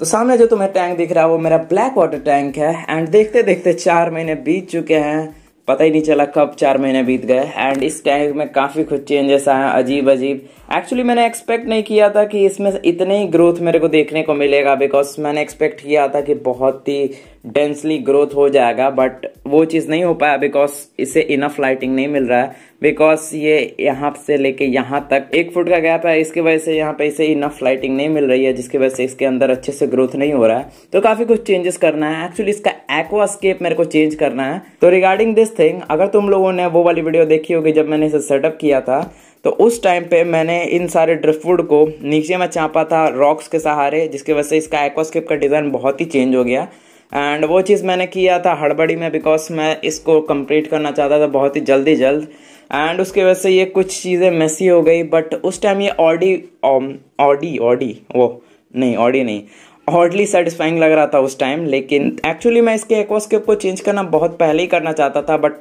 तो सामने जो तुम्हें टैंक दिख रहा है वो मेरा ब्लैक वाटर टैंक है एंड देखते देखते चार महीने बीत चुके हैं पता ही नहीं चला कब चार महीने बीत गए एंड इस टैग में काफ़ी कुछ चेंजेस आए अजीब अजीब एक्चुअली मैंने एक्सपेक्ट नहीं किया था कि इसमें इतने ही ग्रोथ मेरे को देखने को मिलेगा बिकॉज मैंने एक्सपेक्ट किया था कि बहुत ही डेंसली ग्रोथ हो जाएगा बट वो चीज़ नहीं हो पाया बिकॉज इसे इनफ लाइटिंग नहीं मिल रहा है बिकॉज ये यहाँ से लेके यहाँ तक एक फुट का गैप है इसकी वजह से यहाँ पे इसे इनफ लाइटिंग नहीं मिल रही है जिसकी वजह से इसके अंदर अच्छे से ग्रोथ नहीं हो रहा है तो काफ़ी कुछ चेंजेस करना है एक्चुअली इसका एक्वास्केप मेरे को चेंज करना है तो रिगार्डिंग दिस थिंग अगर तुम लोगों ने वो वाली वीडियो देखी होगी जब मैंने इसे सेटअप किया था तो उस टाइम पे मैंने इन सारे ड्रिफ्टवुड को नीचे में चापा था रॉक्स के सहारे जिसकी वजह से इसका एक्वास्केप का डिज़ाइन बहुत ही चेंज हो गया एंड वो चीज़ मैंने किया था हड़बड़ी में बिकॉज मैं इसको कंप्लीट करना चाहता था बहुत ही जल्दी जल्द एंड उसके वजह से ये कुछ चीज़ें मैसी हो गई बट उस टाइम ये ऑडी ऑडी ऑडी वो नहीं ऑडी नहीं हॉर्डली सेटिस्फाइंग लग रहा था उस टाइम लेकिन एक्चुअली मैं इसके एक्वास्केप को चेंज करना बहुत पहले ही करना चाहता था बट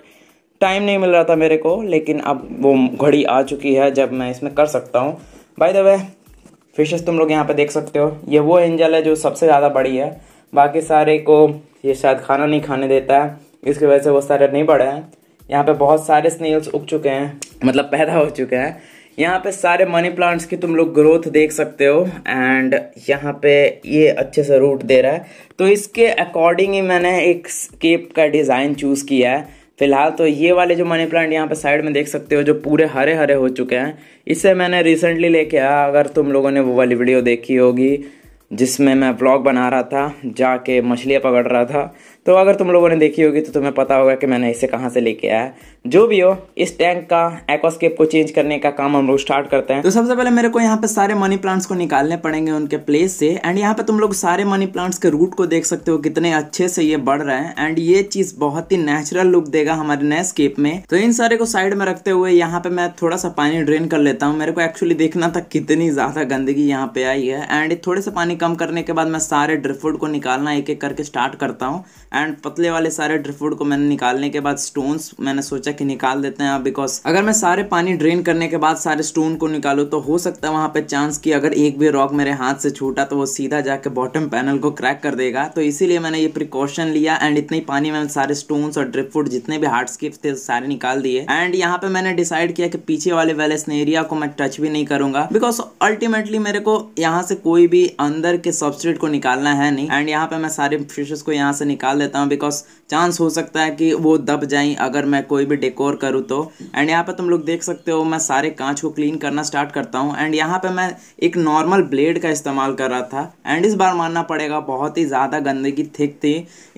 टाइम नहीं मिल रहा था मेरे को लेकिन अब वो घड़ी आ चुकी है जब मैं इसमें कर सकता हूँ बाय द वे फिशेस तुम लोग यहाँ पे देख सकते हो ये वो एंजल है जो सबसे ज़्यादा बड़ी है बाकी सारे को ये शायद खाना नहीं खाने देता है इसकी वजह से वो सारे नहीं बढ़े हैं यहाँ पे बहुत सारे स्नेल्स उग चुके हैं मतलब पैदा हो चुके हैं यहाँ पे सारे मनी प्लांट्स की तुम लोग ग्रोथ देख सकते हो एंड यहाँ पे ये अच्छे से रूट दे रहा है तो इसके अकॉर्डिंग ही मैंने एक स्केप का डिज़ाइन चूज़ किया है फिलहाल तो ये वाले जो मनी प्लांट यहाँ पे साइड में देख सकते हो जो पूरे हरे हरे हो चुके हैं इसे मैंने रिसेंटली लेके आया अगर तुम लोगों ने वो वाली वीडियो देखी होगी जिसमें मैं ब्लॉग बना रहा था जाके मछलियाँ पकड़ रहा था तो अगर तुम लोगों ने देखी होगी तो तुम्हें पता होगा कि मैंने इसे कहाँ से लेके आया है जो भी हो इस टैंक का एक्वास्केप को चेंज करने का काम हम लोग स्टार्ट करते हैं तो सबसे पहले मेरे को यहाँ पे सारे मनी प्लांट्स को निकालने पड़ेंगे उनके प्लेस से एंड यहाँ पे तुम लोग सारे मनी प्लांट्स के रूट को देख सकते हो कितने अच्छे से ये बढ़ रहे हैं एंड ये चीज बहुत ही नेचुरल लुक देगा हमारे नए स्केप में तो इन सारे को साइड में रखते हुए यहाँ पे मैं थोड़ा सा पानी ड्रेन कर लेता हूँ मेरे को एक्चुअली देखना था कितनी ज्यादा गंदगी यहाँ पे आई है एंड थोड़े से पानी कम करने के बाद मैं सारे ड्रिफ्ट को निकालना एक एक करके स्टार्ट करता हूँ एंड पतले वाले सारे ड्रिफ्टवुड को मैंने निकालने के बाद स्टोन्स मैंने सोचा कि निकाल देते हैं बिकॉज अगर मैं सारे पानी ड्रेन करने के बाद सारे स्टोन को निकालू तो हो सकता है वहां पर चांस कि अगर एक भी रॉक मेरे हाथ से छूटा तो वो सीधा जाके बॉटम पैनल को क्रैक कर देगा तो इसीलिए मैंने ये प्रिकॉशन लिया एंड इतने पानी में सारे स्टोन्स और ड्रिफ्टवुड जितने भी हार्ड स्किप थे सारे निकाल दिए एंड यहाँ पे मैंने डिसाइड किया कि पीछे वाले वेलेसन एरिया को मैं टच भी नहीं करूंगा बिकॉज अल्टीमेटली मेरे को यहाँ से कोई भी अंदर के सब्सट्रेट को निकालना है नहीं एंड यहाँ पे मैं सारे फिशेस को यहाँ से निकाल देता देता हूँ बिकॉज चांस हो सकता है कि वो दब जाए अगर मैं कोई भी डेकोर करूँ तो एंड यहाँ पर तुम लोग देख सकते हो मैं सारे कांच को क्लीन करना स्टार्ट करता हूँ एंड यहाँ पर मैं एक नॉर्मल ब्लेड का इस्तेमाल कर रहा था एंड इस बार मानना पड़ेगा बहुत ही ज़्यादा गंदगी थिक थी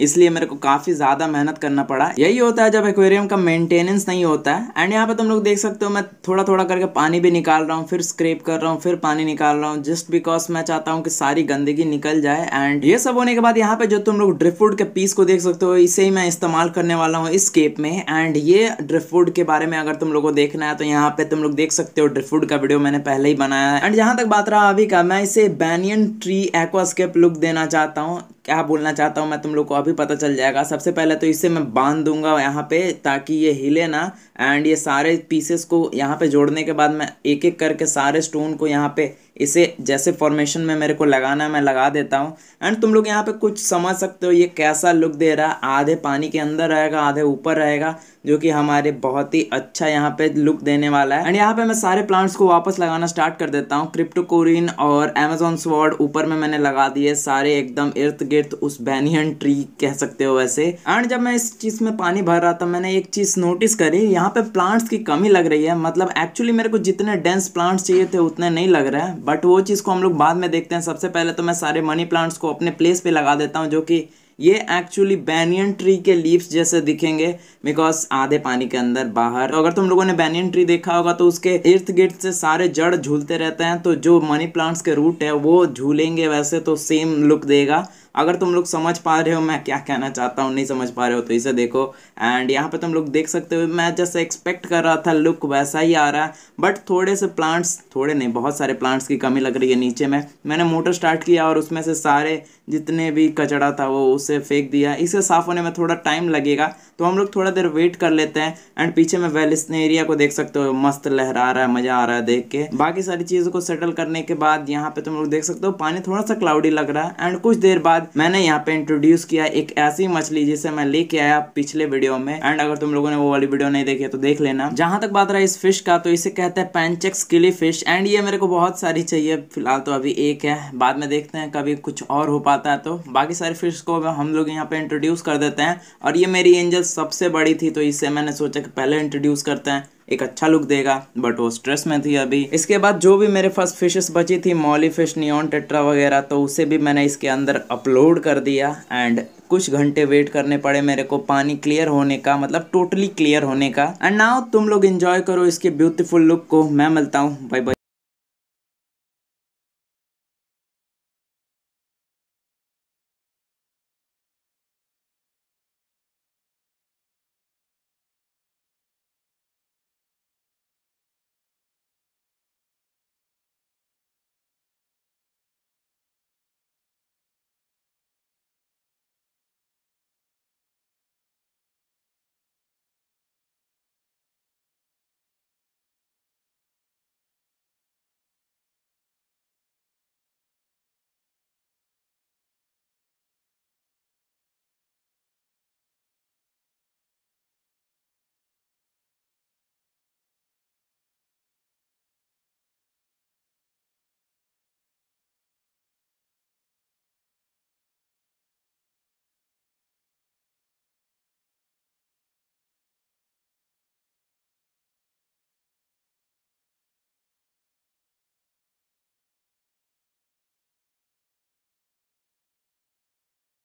इसलिए मेरे को काफ़ी ज़्यादा मेहनत करना पड़ा यही होता है जब एक्वेरियम का मेंटेनेंस नहीं होता है एंड यहाँ पर तुम लोग देख सकते हो मैं थोड़ा थोड़ा करके पानी भी निकाल रहा हूँ फिर स्क्रेप कर रहा हूँ फिर पानी निकाल रहा हूँ जस्ट बिकॉज मैं चाहता हूँ कि सारी गंदगी निकल जाए एंड ये सब होने के बाद यहाँ पे जो तुम लोग ड्रिफ्ट के पीस को देख सकते हो इसे ही मैं इस्तेमाल करने वाला हूँ इस केप में एंड ये ड्रिफवुड के बारे में अगर तुम लोगों को देखना है तो यहाँ पे तुम लोग देख सकते हो ड्रिफवुड का वीडियो मैंने पहले ही बनाया है एंड जहाँ तक बात रहा अभी का मैं इसे बैनियन ट्री एक्वास्केप लुक देना चाहता हूँ क्या बोलना चाहता हूँ मैं तुम लोग को अभी पता चल जाएगा सबसे पहले तो इसे मैं बांध दूंगा यहाँ पे ताकि ये हिले ना एंड ये सारे पीसेस को यहाँ पे जोड़ने के बाद मैं एक एक करके सारे स्टोन को यहाँ पे इसे जैसे फॉर्मेशन में मेरे को लगाना है मैं लगा देता हूँ एंड तुम लोग यहाँ पे कुछ समझ सकते हो ये कैसा लुक दे रहा है आधे पानी के अंदर रहेगा आधे ऊपर रहेगा जो कि हमारे बहुत ही अच्छा यहाँ पे लुक देने वाला है एंड यहाँ पे मैं सारे प्लांट्स को वापस लगाना स्टार्ट कर देता हूँ क्रिप्टोकोरिन और एमेजोन स्वॉर्ड ऊपर में मैंने लगा दिए सारे एकदम इर्द गिर्द उस बैनियन ट्री कह सकते हो वैसे एंड जब मैं इस चीज़ में पानी भर रहा था मैंने एक चीज़ नोटिस करी यहाँ पे प्लांट्स की कमी लग रही है मतलब एक्चुअली मेरे को जितने डेंस प्लांट्स चाहिए थे उतने नहीं लग रहे बट वो चीज़ को हम लोग बाद में देखते हैं सबसे पहले तो मैं सारे मनी प्लांट्स को अपने प्लेस पे लगा देता हूँ जो कि ये एक्चुअली बैनियन ट्री के लीव्स जैसे दिखेंगे बिकॉज आधे पानी के अंदर बाहर तो अगर तुम लोगों ने बैनियन ट्री देखा होगा तो उसके इर्द गिर्द से सारे जड़ झूलते रहते हैं तो जो मनी प्लांट्स के रूट है वो झूलेंगे वैसे तो सेम लुक देगा अगर तुम लोग समझ पा रहे हो मैं क्या कहना चाहता हूँ नहीं समझ पा रहे हो तो इसे देखो एंड यहाँ पे तुम लोग देख सकते हो मैं जैसे एक्सपेक्ट कर रहा था लुक वैसा ही आ रहा है बट थोड़े से प्लांट्स थोड़े नहीं बहुत सारे प्लांट्स की कमी लग रही है नीचे में मैंने मोटर स्टार्ट किया और उसमें से सारे जितने भी कचड़ा था वो उसे फेंक दिया इसे साफ़ होने में थोड़ा टाइम लगेगा तो हम लोग थोड़ा देर वेट कर लेते हैं एंड पीछे में वेलिस एरिया को देख सकते हो मस्त लहरा रहा है मज़ा आ रहा है देख के बाकी सारी चीज़ों को सेटल करने के बाद यहाँ पे तुम लोग देख सकते हो पानी थोड़ा सा क्लाउडी लग रहा है एंड कुछ देर बाद बाद मैंने यहाँ पे इंट्रोड्यूस किया एक ऐसी मछली जिसे मैं लेके आया पिछले वीडियो में एंड अगर तुम लोगों ने वो वाली वीडियो नहीं देखी तो देख लेना जहां तक बात रहा इस फिश का तो इसे कहते हैं पेंचेक्स किली फिश एंड ये मेरे को बहुत सारी चाहिए फिलहाल तो अभी एक है बाद में देखते हैं कभी कुछ और हो पाता है तो बाकी सारी फिश को हम लोग यहाँ पे इंट्रोड्यूस कर देते हैं और ये मेरी एंजल सबसे बड़ी थी तो इसे मैंने सोचा कि पहले इंट्रोड्यूस करते हैं एक अच्छा लुक देगा बट वो स्ट्रेस में थी अभी इसके बाद जो भी मेरे फर्स्ट फिशेस बची थी मॉली फिश नियॉन टेट्रा वगैरह तो उसे भी मैंने इसके अंदर अपलोड कर दिया एंड कुछ घंटे वेट करने पड़े मेरे को पानी क्लियर होने का मतलब टोटली क्लियर होने का एंड नाउ तुम लोग इंजॉय करो इसके ब्यूटीफुल लुक को मैं मिलता हूँ बाय बाय